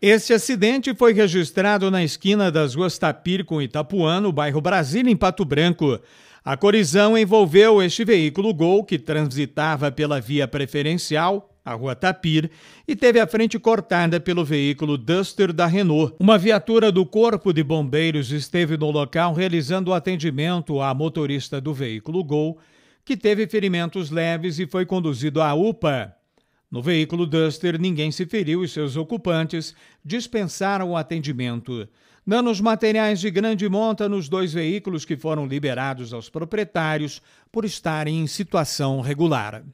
Este acidente foi registrado na esquina das ruas Tapir com Itapuã, no bairro Brasília, em Pato Branco. A colisão envolveu este veículo Gol, que transitava pela via preferencial, a rua Tapir, e teve a frente cortada pelo veículo Duster da Renault. Uma viatura do Corpo de Bombeiros esteve no local realizando o atendimento à motorista do veículo Gol, que teve ferimentos leves e foi conduzido à UPA. No veículo Duster, ninguém se feriu e seus ocupantes dispensaram o atendimento. Danos materiais de grande monta nos dois veículos que foram liberados aos proprietários por estarem em situação regular.